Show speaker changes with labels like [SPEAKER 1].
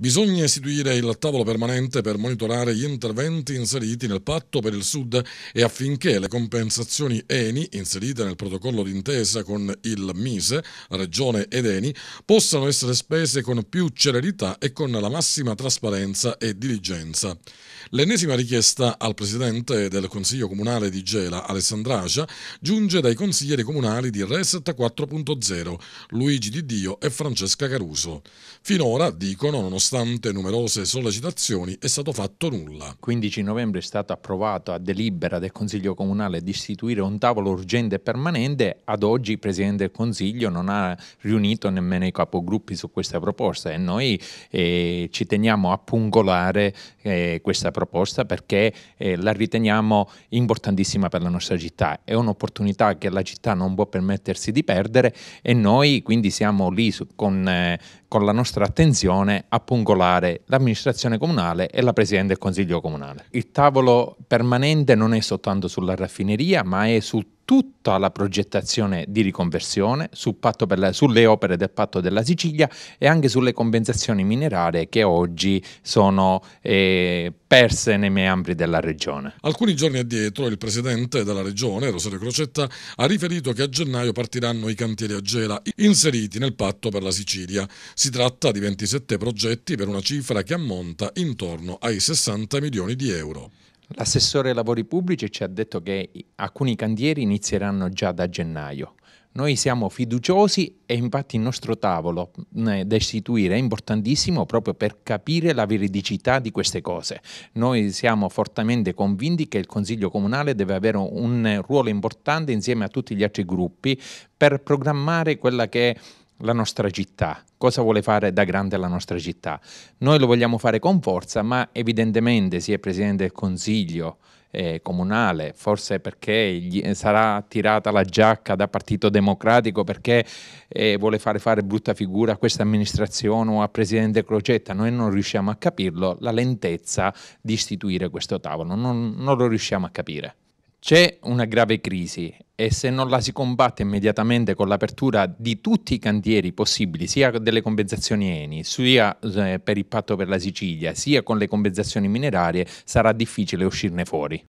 [SPEAKER 1] Bisogna istituire il tavolo permanente per monitorare gli interventi inseriti nel patto per il Sud e affinché le compensazioni ENI, inserite nel protocollo d'intesa con il MISE, Regione ed ENI, possano essere spese con più celerità e con la massima trasparenza e diligenza. L'ennesima richiesta al Presidente del Consiglio Comunale di Gela, Alessandracia, giunge dai consiglieri comunali di Reset 4.0, Luigi Di Dio e Francesca Caruso. Finora, dicono, nonostante nonostante numerose sollecitazioni, è stato fatto nulla. Il 15 novembre è stata approvata
[SPEAKER 2] a delibera del Consiglio Comunale di istituire un tavolo urgente e permanente. Ad oggi il Presidente del Consiglio non ha riunito nemmeno i capogruppi su questa proposta e noi eh, ci teniamo a pungolare eh, questa proposta perché eh, la riteniamo importantissima per la nostra città. È un'opportunità che la città non può permettersi di perdere e noi quindi siamo lì su, con, eh, con la nostra attenzione a pungolare congolare l'amministrazione comunale e la Presidente del Consiglio Comunale. Il tavolo permanente non è soltanto sulla raffineria, ma è su tutta la progettazione di riconversione sul la, sulle opere del patto della Sicilia e anche sulle compensazioni minerarie che oggi sono eh, perse nei meandri della regione.
[SPEAKER 1] Alcuni giorni addietro il presidente della regione, Rosario Crocetta, ha riferito che a gennaio partiranno i cantieri a Gela inseriti nel patto per la Sicilia. Si tratta di 27 progetti per una cifra che ammonta intorno ai 60 milioni di euro. L'assessore ai lavori
[SPEAKER 2] pubblici ci ha detto che alcuni cantieri inizieranno già da gennaio. Noi siamo fiduciosi e infatti il nostro tavolo da istituire è importantissimo proprio per capire la veridicità di queste cose. Noi siamo fortemente convinti che il Consiglio Comunale deve avere un ruolo importante insieme a tutti gli altri gruppi per programmare quella che è la nostra città, cosa vuole fare da grande la nostra città. Noi lo vogliamo fare con forza, ma evidentemente sia Presidente del Consiglio eh, comunale, forse perché gli, eh, sarà tirata la giacca da Partito Democratico perché eh, vuole fare fare brutta figura a questa amministrazione o a Presidente Crocetta, noi non riusciamo a capirlo, la lentezza di istituire questo tavolo, non, non lo riusciamo a capire. C'è una grave crisi e se non la si combatte immediatamente con l'apertura di tutti i cantieri possibili, sia delle compensazioni ENI, sia eh, per il patto per la Sicilia, sia con le compensazioni minerarie, sarà difficile uscirne fuori.